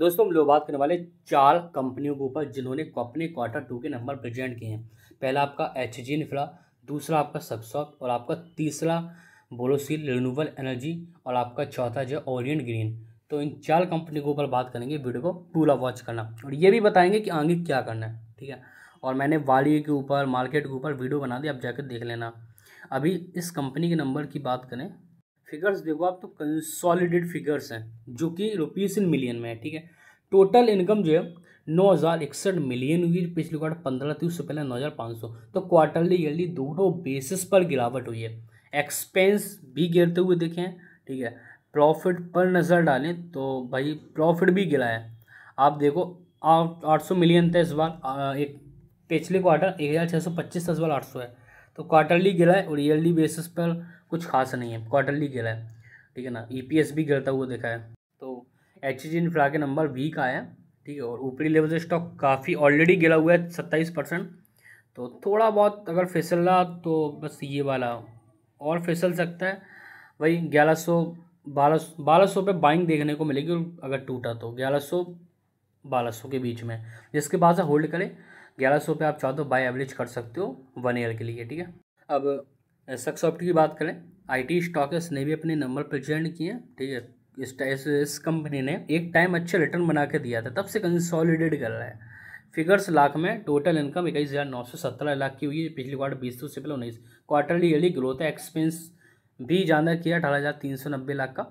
दोस्तों हम लोग बात करने वाले चार कंपनियों के ऊपर जिन्होंने अपने क्वार्टर टू के नंबर प्रेजेंट किए हैं पहला आपका एच जी निफला दूसरा आपका सबसॉफ्ट और आपका तीसरा बोरोसिल रिन्यूबल एनर्जी और आपका चौथा जो ओरियंट ग्रीन तो इन चार कंपनी के ऊपर बात करेंगे वीडियो को पूरा वॉच करना और ये भी बताएंगे कि आगे क्या करना है ठीक है और मैंने वाली के ऊपर मार्केट के ऊपर वीडियो बना दी आप जाकर देख लेना अभी इस कंपनी के नंबर की बात करें फिगर्स देखो आप तो कंसॉलिडेड फिगर्स हैं जो कि रुपीज़ इन मिलियन में है ठीक है टोटल इनकम जो है नौ हज़ार इकसठ मिलियन हुई पिछले क्वार्टर पंद्रह थी उससे पहले नौ हज़ार पाँच सौ तो क्वार्टरली ईयरली दोनों बेसिस पर गिरावट हुई है एक्सपेंस भी गिरते हुए देखें ठीक है प्रॉफिट पर नज़र डालें तो भाई प्रॉफिट भी गिरा है आप देखो आठ सौ मिलियन था इस बार एक पिछले क्वार्टर एक हज़ार छः सौ पच्चीस था इस बार आठ सौ है तो क्वार्टरली गिरा है और ईयरली बेसिस पर कुछ खास नहीं है क्वार्टरली गिरा है ठीक है ना ई e भी गिरता हुआ देखा है तो एच जी इन्फ्रा के नंबर वीक आया ठीक है और ऊपरी लेवल से स्टॉक काफ़ी ऑलरेडी गिरा हुआ है सत्ताईस परसेंट तो थोड़ा बहुत अगर फिसल रहा तो बस ये वाला और फिसल सकता है वही ग्यारह सौ बारह बारह सौ पर बाइंग देखने को मिलेगी अगर टूटा तो ग्यारह सौ बारह सौ के बीच में जिसके बाद से होल्ड करें ग्यारह सौ पे आप चाहो तो बाय एवरेज कर सकते हो वन ईयर के लिए ठीक है अब सक्सॉफ्ट की बात करें आईटी स्टॉकर्स ने भी अपने नंबर प्रेजेंट किए ठीक है इस इस, इस कंपनी ने एक टाइम अच्छे रिटर्न बना के दिया था तब से कंसॉलिडेट कर रहा है फिगर्स लाख में टोटल इनकम इक्कीस हज़ार नौ सौ सत्रह लाख की हुई है पिछली क्वार्टर बीस सौ से पहले उन्नीस क्वार्टरली ईयरली ग्रोथ है एक्सपेंस भी ज़्यादा किया अठारह हज़ार तीन सौ नब्बे लाख का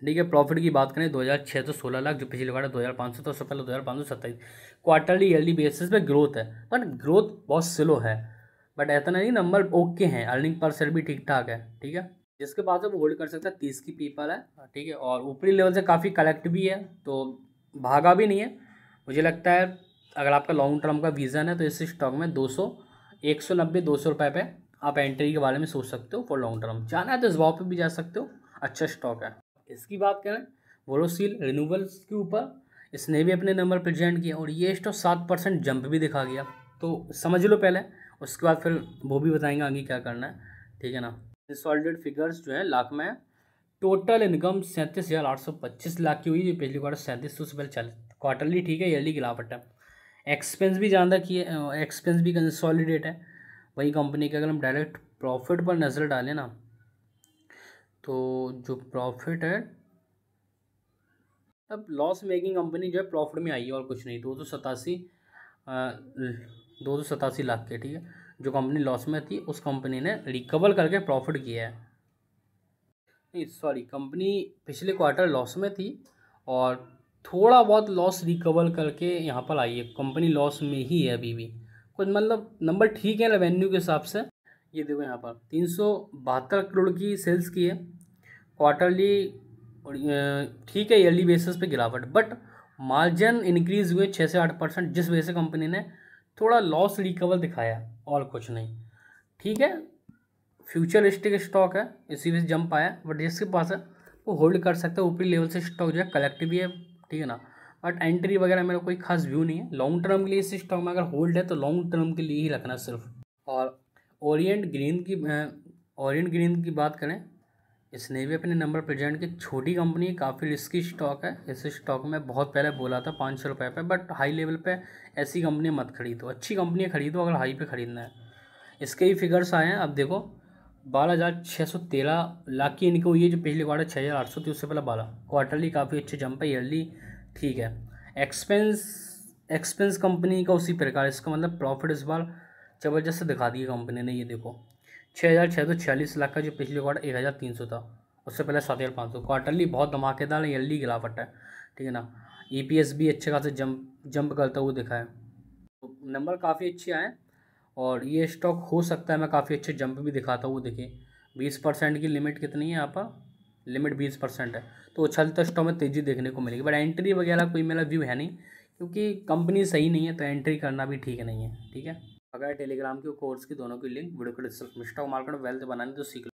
ठीक है प्रॉफिट की बात करें दो हज़ार छः सौ तो सोलह लाख जो पिछले बार दो हज़ार पाँच सौ तो उससे पहले दो हज़ार पाँच सौ सत्ताईस क्वार्टरली ईयरली बेसिस पे ग्रोथ है बट ग्रोथ बहुत स्लो है बट इतना नहीं नंबर ओके हैं अर्निंग पर सेल भी ठीक ठाक है ठीक है जिसके पास है वो होल्ड कर सकता है तीस की पीपल है ठीक है और ऊपरी लेवल से काफ़ी कलेक्ट भी है तो भागा भी नहीं है मुझे लगता है अगर आपका लॉन्ग टर्म का वीज़न है तो इस स्टॉक में दो सौ एक सौ नब्बे दो सौ रुपये पे आप एंट्री के बारे में सोच सकते हो फॉर लॉन्ग टर्म जाना है तो इस भाव पे भी जा सकते हो अच्छा स्टॉक है इसकी बात करें वोरोसील रिन्यूबल्स के ऊपर इसने भी अपने नंबर प्रजेंट किया और ये स्टॉक सात परसेंट जंप भी दिखा गया तो समझ लो पहले उसके बाद फिर वो भी बताएंगे आगे क्या करना है ठीक है ना कंसॉलिडेटेड फिगर्स जो है लाख में टोटल इनकम सैंतीस हज़ार आठ सौ पच्चीस लाख की हुई जो पिछली क्वार्टर सैंतीस सौ से पहले चालीस क्वार्टरली ठीक है ईयरली गिलावट है एक्सपेंस भी ज़्यादा किए एक्सपेंस भी कंसॉलिडेट है वही कंपनी के अगर हम डायरेक्ट प्रॉफिट पर नज़र डालें ना तो जो प्रॉफिट है अब लॉस मेकिंग कंपनी जो है प्रॉफिट में आई है और कुछ नहीं दो सौ सतासी दो सौ सतासी लाख के ठीक है जो कंपनी लॉस में थी उस कंपनी ने रिकवर करके प्रॉफिट किया है नहीं सॉरी कंपनी पिछले क्वार्टर लॉस में थी और थोड़ा बहुत लॉस रिकवर करके यहाँ पर आई है कंपनी लॉस में ही है अभी भी कुछ मतलब नंबर ठीक है रेवेन्यू के हिसाब से ये देखो यहाँ पर तीन सौ बहत्तर करोड़ की सेल्स की है क्वार्टरली ठीक है ईयरली बेसिस पे गिरावट बट मार्जिन इंक्रीज हुए छः से आठ परसेंट जिस वजह से कंपनी ने थोड़ा लॉस रिकवर दिखाया और कुछ नहीं ठीक है फ्यूचरिस्टिक स्टॉक है इसी वजह से जंप आया बट जिसके पास है वो होल्ड कर सकते हैं ऊपरी लेवल से स्टॉक जो है कलेक्टिव भी है ठीक है ना बट एंट्री वगैरह मेरा कोई खास व्यू नहीं है लॉन्ग टर्म के लिए इस स्टॉक में अगर होल्ड है तो लॉन्ग टर्म के लिए ही रखना सिर्फ और ओरिएंट ग्रीन की ओरिएंट ग्रीन की बात करें इसने भी अपने नंबर प्रेजेंट की छोटी कंपनी है काफ़ी रिस्की स्टॉक है इस स्टॉक में बहुत पहले बोला था पाँच सौ रुपये पर बट हाई लेवल पे ऐसी कंपनी मत खरीदो अच्छी कंपनी खरीदो अगर हाई पे ख़रीदना है इसके ही फिगर्स आए हैं अब देखो बारह हज़ार छः सौ तेरह लाख की इनकी हुई है जो पिछली क्वार्टर छः हज़ार आठ सौ थी उससे पहले बारह क्वार्टरली काफ़ी अच्छे जंप है ईयरली ठीक है एक्सपेंस एक्सपेंस कंपनी का उसी प्रकार इसका मतलब प्रॉफिट इस बार ज़बरदस्त दिखा दी कंपनी ने ये देखो छः हज़ार छः सौ छियालीस लाख का जो पिछले क्वार्टर एक हज़ार तीन सौ था उससे पहले सात हज़ार पाँच सौ क्वार्टरली बहुत धमाकेदार यल्ली गिरावट है ठीक है ना ई पी एस भी अच्छे खासे जंप जंप करता हुआ दिखा है तो नंबर काफ़ी अच्छे आए और ये स्टॉक हो सकता है मैं काफ़ी अच्छे जंप भी दिखाता हुआ दिखे बीस परसेंट की लिमिट कितनी है यहाँ पर लिमिट बीस परसेंट है तो उछलते तो स्टॉक में तेज़ी देखने को मिलेगी बट एंट्री वगैरह कोई मेरा व्यू है नहीं क्योंकि कंपनी सही नहीं है तो एंट्री करना भी ठीक नहीं है ठीक है अगर टेलीग्राम के कोर्स की दोनों की लिंक वीडियो के डिस्क्रिप्शन में मार्केट वेल्थ बनाने तो सीख